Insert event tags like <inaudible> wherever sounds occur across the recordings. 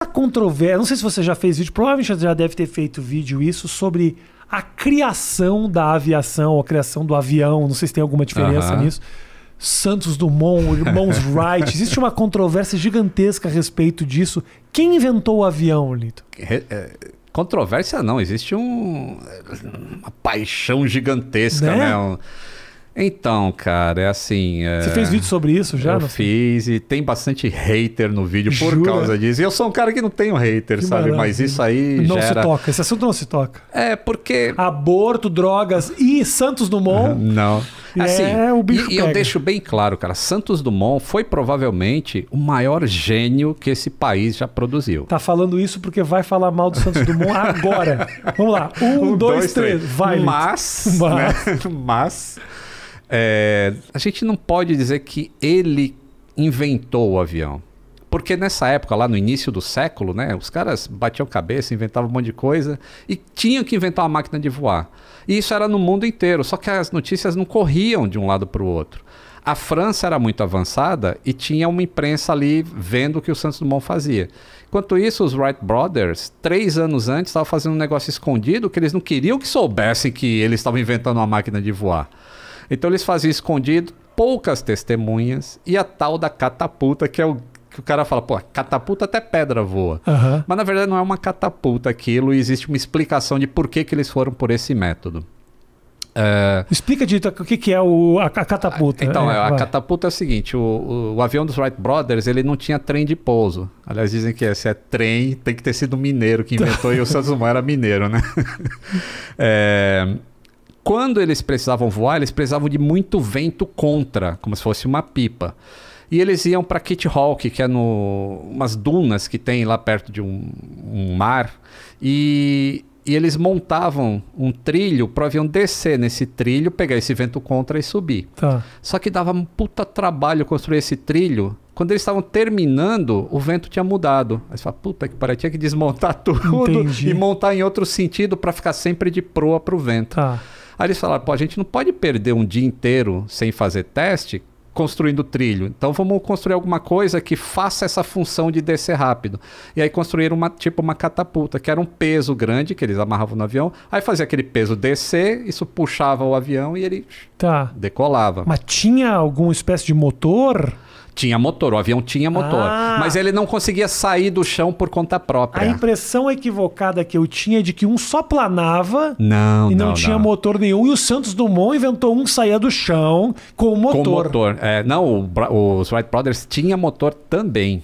a controvérsia. Não sei se você já fez vídeo, provavelmente já deve ter feito vídeo isso sobre a criação da aviação, a criação do avião. Não sei se tem alguma diferença uhum. nisso. Santos Dumont, irmãos <laughs> Wright. Existe uma controvérsia gigantesca a respeito disso. Quem inventou o avião, Lito? É, controvérsia não, existe um, uma paixão gigantesca, né? né? Um, então, cara, é assim. É... Você fez vídeo sobre isso já? Eu fiz e tem bastante hater no vídeo por Jura? causa disso. E eu sou um cara que não tenho hater, que sabe? Maravilha. Mas isso aí. Não gera... se toca, esse assunto não se toca. É, porque. Aborto, drogas e Santos Dumont. <laughs> não. É assim, é, o bicho e, pega. eu deixo bem claro, cara, Santos Dumont foi provavelmente o maior gênio que esse país já produziu. Tá falando isso porque vai falar mal do Santos Dumont <laughs> agora. Vamos lá. Um, um dois, dois, três. três. Vai. Mas. <laughs> Mas. Né? mas é, a gente não pode dizer que ele inventou o avião. Porque nessa época, lá no início do século, né, os caras batiam cabeça, inventavam um monte de coisa e tinham que inventar uma máquina de voar. E isso era no mundo inteiro, só que as notícias não corriam de um lado para o outro. A França era muito avançada e tinha uma imprensa ali vendo o que o Santos Dumont fazia. Enquanto isso, os Wright Brothers, três anos antes, estavam fazendo um negócio escondido que eles não queriam que soubessem que eles estavam inventando uma máquina de voar. Então eles faziam escondido, poucas testemunhas e a tal da catapulta, que é o que o cara fala, pô, catapulta até pedra voa. Uhum. Mas na verdade não é uma catapulta aquilo e existe uma explicação de por que, que eles foram por esse método. É... Explica, Dito, o que, que é o, a, catapulta. Então, é, a vai. catapulta é o seguinte: o, o, o, avião dos Wright Brothers ele não tinha trem de pouso. Aliás, dizem que é, se é trem, tem que ter sido o mineiro que inventou e o <laughs> Santos era mineiro, né? <laughs> é, quando eles precisavam voar, eles precisavam de muito vento contra, como se fosse uma pipa. E eles iam para Kit Hawk, que é no umas dunas que tem lá perto de um, um mar, e, e eles montavam um trilho para o avião descer nesse trilho, pegar esse vento contra e subir. Tá. Só que dava um puta trabalho construir esse trilho quando eles estavam terminando, o vento tinha mudado. Aí você fala, puta que pariu, tinha que desmontar <laughs> tudo Entendi. e montar em outro sentido para ficar sempre de proa pro vento. Tá. Aí eles falaram, pô, a gente não pode perder um dia inteiro sem fazer teste construindo trilho. Então vamos construir alguma coisa que faça essa função de descer rápido. E aí construíram uma tipo uma catapulta, que era um peso grande que eles amarravam no avião, aí fazia aquele peso descer, isso puxava o avião e ele tá. decolava. Mas tinha alguma espécie de motor? Tinha motor, o avião tinha motor. Ah. Mas ele não conseguia sair do chão por conta própria. A impressão equivocada que eu tinha é de que um só planava não, e não, não tinha não. motor nenhum. E o Santos Dumont inventou um que saía do chão com motor. Com motor. É, não, o, os Wright Brothers tinha motor também.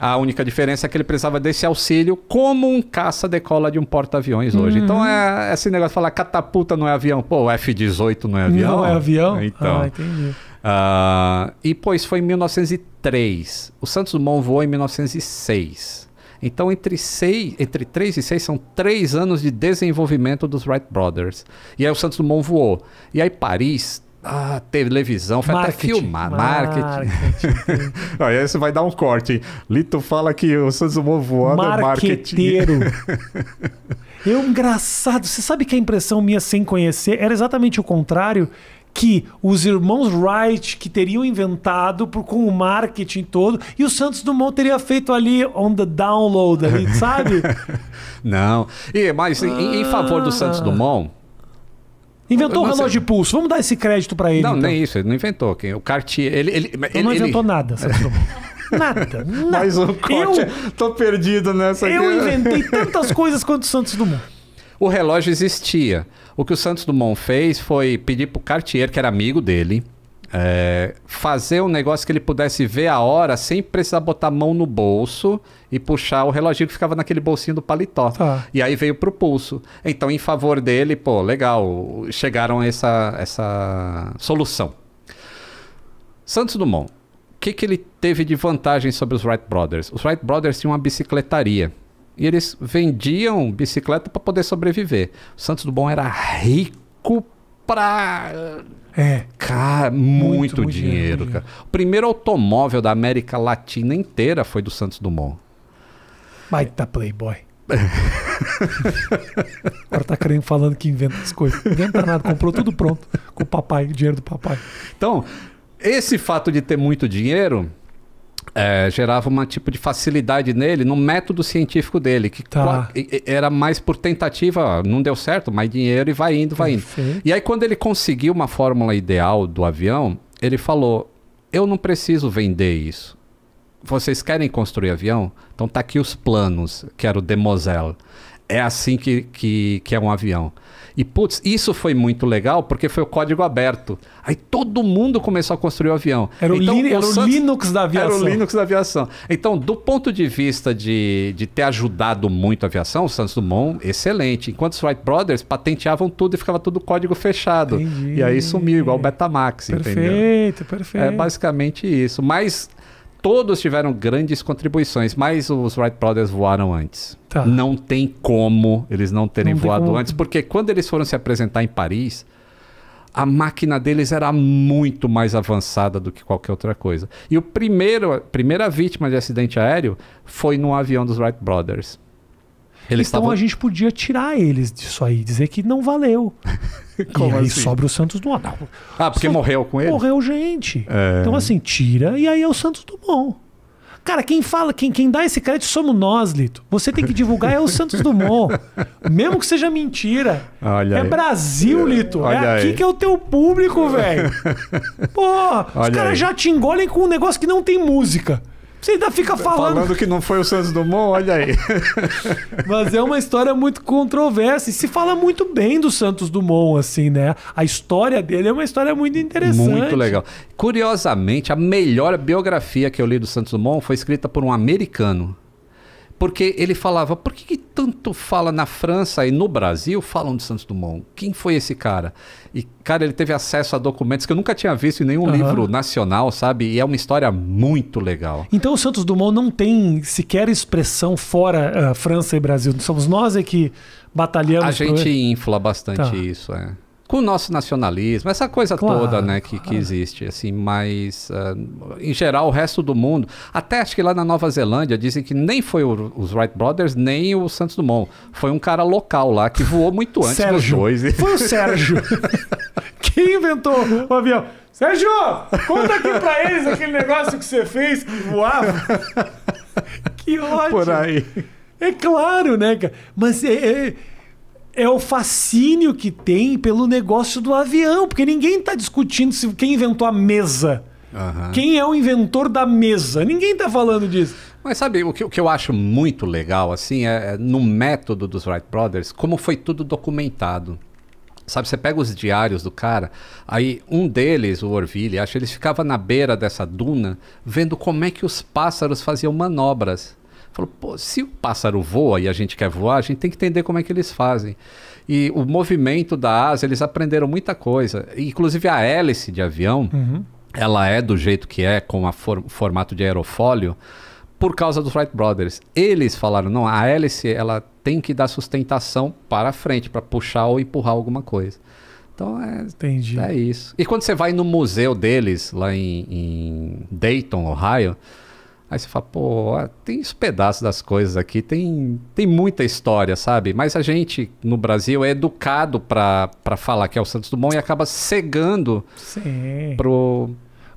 A única diferença é que ele precisava desse auxílio como um caça decola de um porta-aviões hoje. Uhum. Então é, é esse negócio de falar catapulta não é avião. Pô, F-18 não é avião? Não é avião? Então. Ah, entendi. Uh, e, pô, isso foi em 1903. O Santos Dumont voou em 1906. Então, entre, seis, entre 3 e 6 são 3 anos de desenvolvimento dos Wright Brothers. E aí o Santos Dumont voou. E aí Paris ah, televisão, foi marketing, até filmar, marketing. marketing. Aí <laughs> você vai dar um corte. Hein? Lito fala que o Suzumo voando é marketing. <laughs> Eu, engraçado, você sabe que a impressão minha sem conhecer era exatamente o contrário, que os irmãos Wright que teriam inventado por, com o marketing todo e o Santos Dumont teria feito ali on the download, ali, <laughs> sabe? Não. E mas ah. em, em favor do Santos ah. Dumont, Inventou o relógio sei. de pulso. Vamos dar esse crédito para ele. Não, então. nem isso. Ele não inventou. O Cartier... Ele, ele, ele, ele não inventou ele... nada, <laughs> Nada, nada. Mais um corte. Eu, é- Tô perdido nessa. Eu inventei tantas coisas quanto o Santos Dumont o relógio existia. O que o Santos Dumont fez foi pedir para o Cartier, que era amigo dele, é, fazer um negócio que ele pudesse ver a hora sem precisar botar a mão no bolso e puxar o reloginho que ficava naquele bolsinho do paletó. Tá. E aí veio para o pulso. Então, em favor dele, pô, legal, chegaram a essa, essa solução. Santos Dumont, o que, que ele teve de vantagem sobre os Wright Brothers? Os Wright Brothers tinham uma bicicletaria e eles vendiam bicicleta para poder sobreviver. O Santos Dumont era rico pra. É. Cara, muito, muito, muito dinheiro, dinheiro, cara. O primeiro automóvel da América Latina inteira foi do Santos Dumont. Baita playboy. Agora tá querendo falando que inventa as coisas. Não inventa nada, comprou tudo pronto com o papai, o dinheiro do papai. Então, esse fato de ter muito dinheiro é, gerava uma tipo de facilidade nele no método científico dele, que tá. era mais por tentativa, não deu certo, mais dinheiro e vai indo, vai Perfeito. indo. E aí quando ele conseguiu uma fórmula ideal do avião, ele falou: "Eu não preciso vender isso. Vocês querem construir avião? Então tá aqui os planos, que era o Demosel é assim que, que, que, é um avião. E, putz, isso foi muito legal porque foi o código aberto. Aí todo mundo começou a construir o avião. Era, então, o, Lin era o Linux da aviação. Era o Linux da aviação. Então, do ponto de vista de, de ter ajudado muito a aviação, o Santos Dumont, excelente. Enquanto os Wright Brothers patenteavam tudo e ficava tudo código fechado. Entendi. E aí sumiu, igual o Betamax, perfeito, entendeu? Perfeito, perfeito. É basicamente isso. Mas todos tiveram grandes contribuições, mas os Wright Brothers voaram antes. Tá. Não tem como eles não terem não voado antes, porque quando eles foram se apresentar em Paris, a máquina deles era muito mais avançada do que qualquer outra coisa. E o primeiro, a primeira vítima de acidente aéreo foi num avião dos Wright Brothers. Eles então estavam... a gente podia tirar eles disso aí, dizer que não valeu. <laughs> Como e aí assim? sobra o Santos Dumont. Não. Ah, porque morreu com ele? Morreu gente. É... Então assim, tira e aí é o Santos Dumont. Cara, quem fala, quem, quem dá esse crédito somos nós, Lito. Você tem que divulgar é o Santos Dumont. <laughs> Mesmo que seja mentira. Olha é aí. Brasil, Lito. É Olha é aqui aí. que é o teu público, velho. <laughs> Pô, Olha os caras já te engolem com um negócio que não tem música. Você ainda fica falando. Falando que não foi o Santos Dumont, olha aí. <laughs> Mas é uma história muito controversa. E se fala muito bem do Santos Dumont, assim, né? A história dele é uma história muito interessante. Muito legal. Curiosamente, a melhor biografia que eu li do Santos Dumont foi escrita por um americano. Porque ele falava, por que, que, tanto fala na França e no Brasil falam de Santos Dumont? Quem foi esse cara? E, cara, ele teve acesso a documentos que eu nunca tinha visto em nenhum uhum. livro nacional, sabe? E é uma história muito legal. Então o Santos Dumont não tem sequer expressão fora uh, França e Brasil. Somos nós é que batalhamos. A gente infla bastante tá. isso, é com o nosso nacionalismo, essa coisa claro, toda, né, que, claro. que existe, assim, mas uh, em geral o resto do mundo, até acho que lá na Nova Zelândia dizem que nem foi o, os Wright Brothers, nem o Santos Dumont, foi um cara local lá que voou muito antes Sérgio. dos dois. <laughs> Foi o Sérgio. <laughs> Quem inventou o avião? Sérgio, conta aqui pra eles aquele negócio que você fez que voava. <laughs> Que ótimo. Por aí. É claro, né, cara? Mas é... é é o fascínio que tem pelo negócio do avião, porque ninguém está discutindo se quem inventou a mesa. Uhum. Quem é o inventor da mesa? Ninguém está falando disso. Mas sabe, o que, o que, eu acho muito legal, assim, é, é no método dos Wright Brothers, como foi tudo documentado. Sabe, você pega os diários do cara, aí um deles, o Orville, acho, que ele ficava na beira dessa duna, vendo como é que os pássaros faziam manobras. Falou, pô, se o pássaro voa e a gente quer voar, a gente tem que entender como é que eles fazem. E o movimento da asa, eles aprenderam muita coisa. Inclusive a hélice de avião, uhum. ela é do jeito que é, com for o formato de aerofólio, por causa dos Wright Brothers. Eles falaram, não, a hélice ela tem que dar sustentação para frente, para puxar ou empurrar alguma coisa. Então é, Entendi. é isso. E quando você vai no museu deles, lá em, em Dayton, Ohio, Aí você fala, pô, tem os pedaços das coisas aqui, tem, tem muita história, sabe? Mas a gente, no Brasil, é educado para falar que é o Santos Dumont e acaba cegando Sim. pro...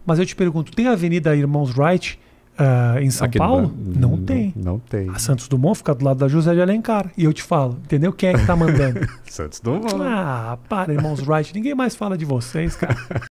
Mas eu te pergunto, tem a Avenida Irmãos Wright uh, em São aqui Paulo? Não, não tem. Não, não, tem. A Santos Dumont fica do lado da José de Alencar. E eu te falo, entendeu? Quem é que tá mandando? <laughs> Santos Dumont. Ah, para, Irmãos Wright. Ninguém mais fala de vocês, cara. <laughs>